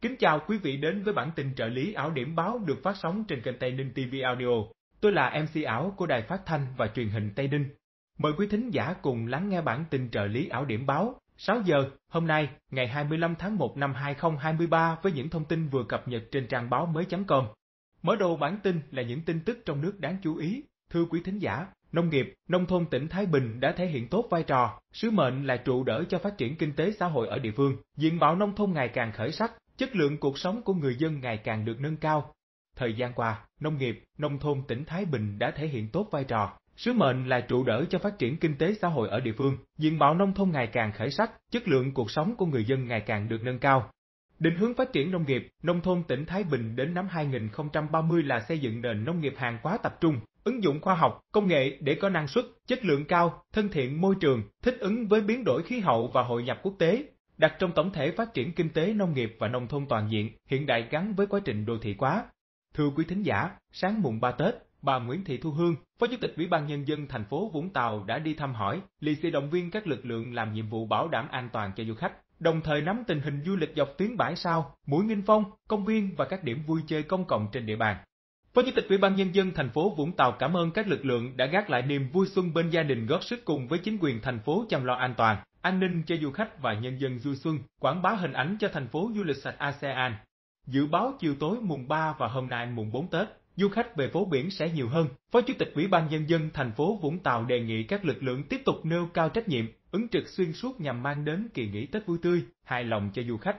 Kính chào quý vị đến với bản tin trợ lý ảo điểm báo được phát sóng trên kênh Tây Ninh TV Audio. Tôi là MC ảo của Đài Phát Thanh và Truyền hình Tây Ninh. Mời quý thính giả cùng lắng nghe bản tin trợ lý ảo điểm báo 6 giờ hôm nay, ngày 25 tháng 1 năm 2023 với những thông tin vừa cập nhật trên trang báo mới.com. Mở đầu bản tin là những tin tức trong nước đáng chú ý. Thưa quý thính giả, nông nghiệp, nông thôn tỉnh Thái Bình đã thể hiện tốt vai trò, sứ mệnh là trụ đỡ cho phát triển kinh tế xã hội ở địa phương. Diện mạo nông thôn ngày càng khởi sắc, chất lượng cuộc sống của người dân ngày càng được nâng cao. Thời gian qua, nông nghiệp, nông thôn tỉnh Thái Bình đã thể hiện tốt vai trò, sứ mệnh là trụ đỡ cho phát triển kinh tế xã hội ở địa phương, diện mạo nông thôn ngày càng khởi sắc, chất lượng cuộc sống của người dân ngày càng được nâng cao. Định hướng phát triển nông nghiệp, nông thôn tỉnh Thái Bình đến năm 2030 là xây dựng nền nông nghiệp hàng hóa tập trung, ứng dụng khoa học, công nghệ để có năng suất, chất lượng cao, thân thiện môi trường, thích ứng với biến đổi khí hậu và hội nhập quốc tế, đặt trong tổng thể phát triển kinh tế nông nghiệp và nông thôn toàn diện, hiện đại gắn với quá trình đô thị hóa. Thưa quý thính giả, sáng mùng 3 Tết, bà Nguyễn Thị Thu Hương, Phó Chủ tịch Ủy ban nhân dân thành phố Vũng Tàu đã đi thăm hỏi, lì xì động viên các lực lượng làm nhiệm vụ bảo đảm an toàn cho du khách, đồng thời nắm tình hình du lịch dọc tuyến bãi sao, mũi Nghinh Phong, công viên và các điểm vui chơi công cộng trên địa bàn. Phó Chủ tịch Ủy ban nhân dân thành phố Vũng Tàu cảm ơn các lực lượng đã gác lại niềm vui xuân bên gia đình góp sức cùng với chính quyền thành phố chăm lo an toàn, an ninh cho du khách và nhân dân du xuân, quảng bá hình ảnh cho thành phố du lịch sạch ASEAN. Dự báo chiều tối mùng 3 và hôm nay mùng 4 Tết, du khách về phố biển sẽ nhiều hơn. Phó Chủ tịch Ủy ban Nhân dân thành phố Vũng Tàu đề nghị các lực lượng tiếp tục nêu cao trách nhiệm, ứng trực xuyên suốt nhằm mang đến kỳ nghỉ Tết vui tươi, hài lòng cho du khách.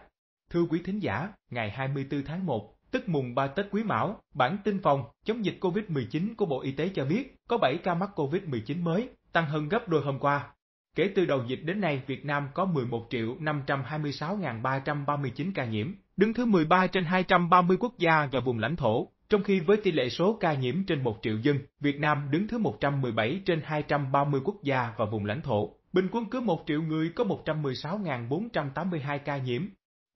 Thưa quý thính giả, ngày 24 tháng 1, tức mùng 3 Tết Quý Mão, bản tin phòng chống dịch COVID-19 của Bộ Y tế cho biết có 7 ca mắc COVID-19 mới, tăng hơn gấp đôi hôm qua. Kể từ đầu dịch đến nay, Việt Nam có 11.526.339 ca nhiễm, đứng thứ 13 trên 230 quốc gia và vùng lãnh thổ. Trong khi với tỷ lệ số ca nhiễm trên 1 triệu dân, Việt Nam đứng thứ 117 trên 230 quốc gia và vùng lãnh thổ. Bình quân cứ 1 triệu người có 116.482 ca nhiễm.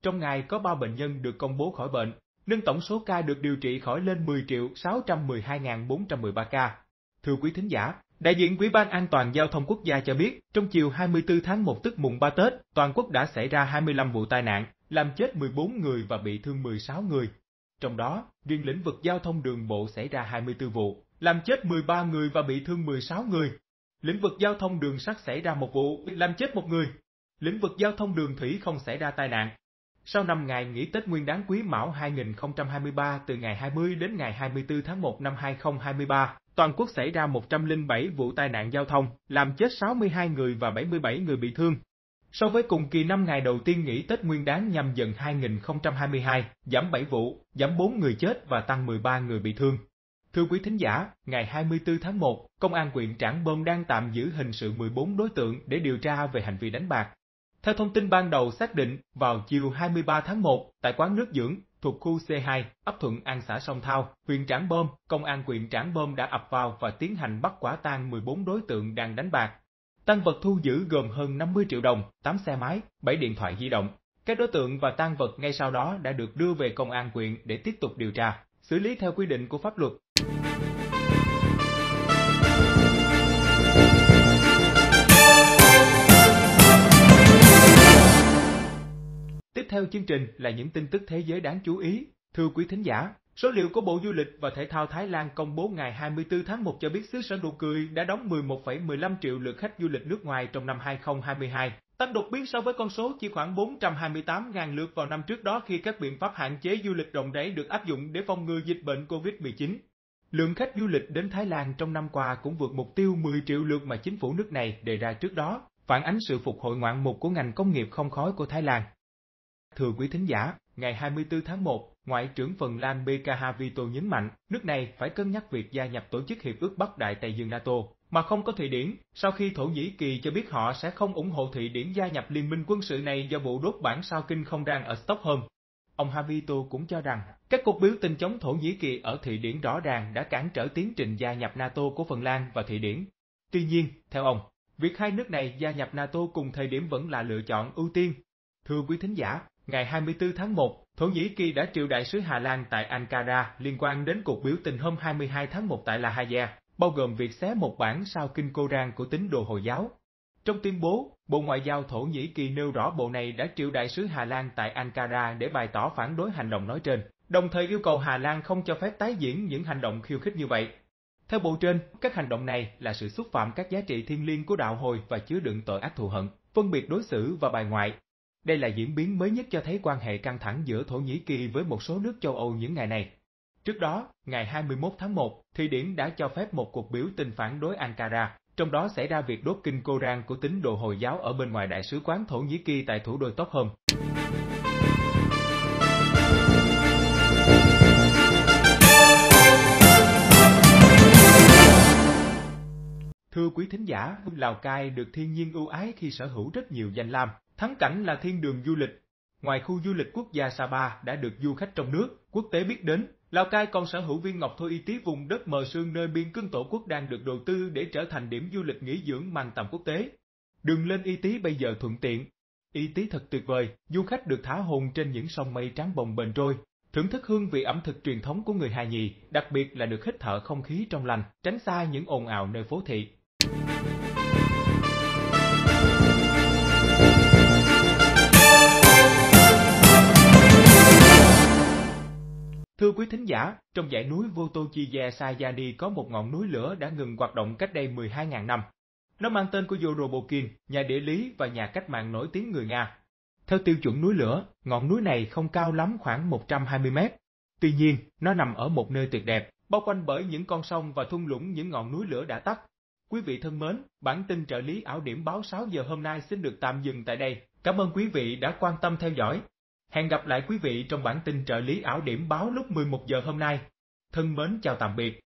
Trong ngày có 3 bệnh nhân được công bố khỏi bệnh, nâng tổng số ca được điều trị khỏi lên 10 612.413 ca. Thưa quý thính giả, Đại diện Quỹ ban An toàn Giao thông Quốc gia cho biết, trong chiều 24 tháng 1 tức mùng 3 Tết, toàn quốc đã xảy ra 25 vụ tai nạn, làm chết 14 người và bị thương 16 người. Trong đó, riêng lĩnh vực giao thông đường bộ xảy ra 24 vụ, làm chết 13 người và bị thương 16 người. Lĩnh vực giao thông đường sắt xảy ra một vụ, làm chết một người. Lĩnh vực giao thông đường thủy không xảy ra tai nạn, sau 5 ngày nghỉ Tết Nguyên đán Quý Mão 2023 từ ngày 20 đến ngày 24 tháng 1 năm 2023, toàn quốc xảy ra 107 vụ tai nạn giao thông, làm chết 62 người và 77 người bị thương. So với cùng kỳ 5 ngày đầu tiên nghỉ Tết Nguyên đán nhâm dần 2022, giảm 7 vụ, giảm 4 người chết và tăng 13 người bị thương. Thưa quý thính giả, ngày 24 tháng 1, Công an huyện Trảng Bom đang tạm giữ hình sự 14 đối tượng để điều tra về hành vi đánh bạc, theo thông tin ban đầu xác định, vào chiều 23 tháng 1, tại quán nước dưỡng thuộc khu C2, ấp Thuận An xã Sông Thao, huyện Trảng Bom, công an huyện Trảng Bom đã ập vào và tiến hành bắt quả tang 14 đối tượng đang đánh bạc. Tăng vật thu giữ gồm hơn 50 triệu đồng, 8 xe máy, 7 điện thoại di động. Các đối tượng và tăng vật ngay sau đó đã được đưa về công an huyện để tiếp tục điều tra, xử lý theo quy định của pháp luật. theo chương trình là những tin tức thế giới đáng chú ý. Thưa quý thính giả, số liệu của Bộ Du lịch và Thể thao Thái Lan công bố ngày 24 tháng 1 cho biết xứ sở nụ cười đã đón 11,15 triệu lượt khách du lịch nước ngoài trong năm 2022, tăng đột biến so với con số chỉ khoảng 428.000 lượt vào năm trước đó khi các biện pháp hạn chế du lịch rộng rãi được áp dụng để phòng ngừa dịch bệnh COVID-19. Lượng khách du lịch đến Thái Lan trong năm qua cũng vượt mục tiêu 10 triệu lượt mà chính phủ nước này đề ra trước đó, phản ánh sự phục hồi ngoạn mục của ngành công nghiệp không khói của Thái Lan. Thưa quý thính giả, ngày 24 tháng 1, Ngoại trưởng Phần Lan BK Havito nhấn mạnh, nước này phải cân nhắc việc gia nhập Tổ chức Hiệp ước Bắc Đại Tây Dương NATO, mà không có Thụy Điển, sau khi Thổ Nhĩ Kỳ cho biết họ sẽ không ủng hộ Thụy Điển gia nhập liên minh quân sự này do vụ đốt bản sao kinh không đang ở Stockholm. Ông Havito cũng cho rằng, các cuộc biểu tình chống Thổ Nhĩ Kỳ ở Thụy Điển rõ ràng đã cản trở tiến trình gia nhập NATO của Phần Lan và Thụy Điển. Tuy nhiên, theo ông, việc hai nước này gia nhập NATO cùng thời điểm vẫn là lựa chọn ưu tiên. Thưa quý thính giả, Ngày 24 tháng 1, Thổ Nhĩ Kỳ đã triệu đại sứ Hà Lan tại Ankara liên quan đến cuộc biểu tình hôm 22 tháng 1 tại La Haya, bao gồm việc xé một bản sao kinh Koran của tín đồ Hồi giáo. Trong tuyên bố, Bộ Ngoại giao Thổ Nhĩ Kỳ nêu rõ bộ này đã triệu đại sứ Hà Lan tại Ankara để bày tỏ phản đối hành động nói trên, đồng thời yêu cầu Hà Lan không cho phép tái diễn những hành động khiêu khích như vậy. Theo bộ trên, các hành động này là sự xúc phạm các giá trị thiêng liêng của đạo hồi và chứa đựng tội ác thù hận, phân biệt đối xử và bài ngoại, đây là diễn biến mới nhất cho thấy quan hệ căng thẳng giữa Thổ Nhĩ Kỳ với một số nước châu Âu những ngày này. Trước đó, ngày 21 tháng 1, Thụy Điển đã cho phép một cuộc biểu tình phản đối Ankara, trong đó xảy ra việc đốt kinh Koran của tín đồ Hồi giáo ở bên ngoài đại sứ quán Thổ Nhĩ Kỳ tại thủ đô Stockholm. Thưa quý thính giả, Lào Cai được thiên nhiên ưu ái khi sở hữu rất nhiều danh lam, Thắng cảnh là thiên đường du lịch. Ngoài khu du lịch quốc gia Sapa đã được du khách trong nước, quốc tế biết đến, Lào Cai còn sở hữu viên ngọc thô y tí vùng đất mờ sương nơi biên cương tổ quốc đang được đầu tư để trở thành điểm du lịch nghỉ dưỡng mang tầm quốc tế. Đường lên y tí bây giờ thuận tiện. Y tí thật tuyệt vời, du khách được thả hồn trên những sông mây trắng bồng bềnh trôi, thưởng thức hương vị ẩm thực truyền thống của người Hà Nhì, đặc biệt là được hít thở không khí trong lành, tránh xa những ồn ào nơi phố thị. Thưa quý thính giả, trong dãy núi Vô Tô Sayani có một ngọn núi lửa đã ngừng hoạt động cách đây 12.000 năm. Nó mang tên của Yorobokin, nhà địa lý và nhà cách mạng nổi tiếng người Nga. Theo tiêu chuẩn núi lửa, ngọn núi này không cao lắm khoảng 120 mét. Tuy nhiên, nó nằm ở một nơi tuyệt đẹp, bao quanh bởi những con sông và thung lũng những ngọn núi lửa đã tắt. Quý vị thân mến, bản tin trợ lý ảo điểm báo 6 giờ hôm nay xin được tạm dừng tại đây. Cảm ơn quý vị đã quan tâm theo dõi. Hẹn gặp lại quý vị trong bản tin trợ lý ảo điểm báo lúc 11 giờ hôm nay. Thân mến chào tạm biệt.